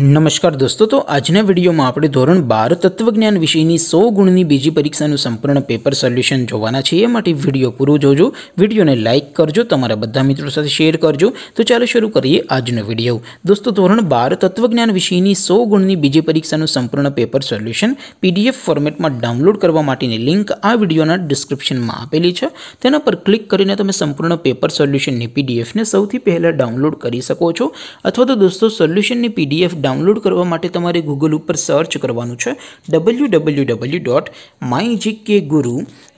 नमस्कार दोस्तों तो आज ने वीडियो में आपरे ધોરણ 12 તત્વજ્ઞાન વિષયની 100 ગુણની બીજે પરીક્ષાનું સંપૂર્ણ પેપર સોલ્યુશન જોવાના છે એમ માટે વિડિયો પૂરું જોજો વિડિયોને લાઈક કરજો તમારા બધા મિત્રો સાથે શેર કરજો તો ચાલો શરૂ કરીએ આજનો વિડિયો दोस्तों ધોરણ 12 તત્વજ્ઞાન વિષયની 100 ગુણની બીજે પરીક્ષાનું સંપૂર્ણ પેપર સોલ્યુશન PDF ફોર્મેટમાં ડાઉનલોડ કરવા માટેની લિંક આ વિડિયોના ડિસ્ક્રિપ્શનમાં આપેલી છે તેના પર ક્લિક કરીને તમે સંપૂર્ણ પેપર સોલ્યુશન ને PDF ને સૌથી પહેલા ડાઉનલોડ કરી શકો છો અથવા તો દોસ્તો સોલ્યુશનની PDF ડાઉનલોડ કરવા માટે તમારે ગૂગલ ઉપર સર્ચ કરવાનું છે W W W dot my GK guru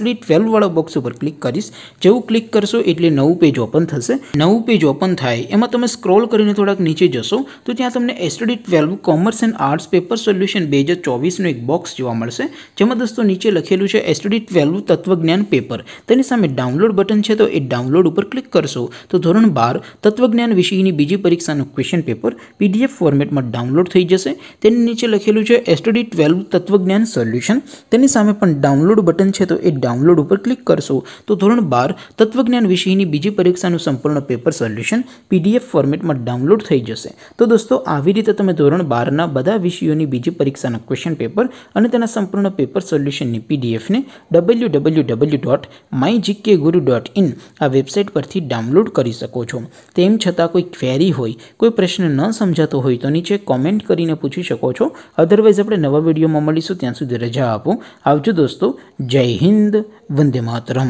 STD 12 વાળો બોક્સ ઉપર ક્લિક કરશો જેવું ક્લિક કરશો એટલે નવું પેજ ઓપન થશે નવું પેજ ઓપન થાય એમાં તમે સ્ક્રોલ કરીને થોડક નીચે જશો તો ત્યાં તમને STD 12 commerce and arts paper solution 2024 નો એક બોક્સ જોવા મળશે જેમાં દોસ્તો નીચે લખેલું છે STD 12 તત્વજ્ઞાન પેપર તેની સામે ડાઉનલોડ બટન છે તો એ ડાઉનલોડ ઉપર ક્લિક કરશો તો ધોરણ 12 તત્વજ્ઞાન વિષયની બીજી પરીક્ષાનું ક્વેશ્ચન પેપર PDF ફોર્મેટમાં ડાઉનલોડ થઈ જશે તેની નીચે લખેલું છે STD 12 તત્વજ્ઞાન સોલ્યુશન તેની સામે પણ ડાઉનલોડ બટન છે તો ડાઉનલોડ ઉપર ક્લિક કરશો તો ધોરણ 12 તત્વજ્ઞાન વિષયની બીજી પરીક્ષાનું સંપૂર્ણ પેપર સોલ્યુશન પીડીએફ ફોર્મેટમાં ડાઉનલોડ થઈ જશે તો દોસ્તો આવી રીતે તમે ધોરણ 12 ના બધા વિષયોની બીજી પરીક્ષાના ક્વેશ્ચન પેપર અને તેના સંપૂર્ણ પેપર સોલ્યુશનની પીડીએફ ને www.mygkguru.in આ વેબસાઈટ પરથી ડાઉનલોડ કરી શકો છો તેમ છતાં કોઈ ક્વેરી હોય કોઈ પ્રશ્ન ન સમજાતો હોય તો નીચે કમેન્ટ કરીને પૂછી શકો છો અધરવાઇઝ આપણે નવા વીડિયોમાં મળીશું ત્યાં સુધી રજા આપો આવજો દોસ્તો જય હિન્દ हिंद वंदे मातरम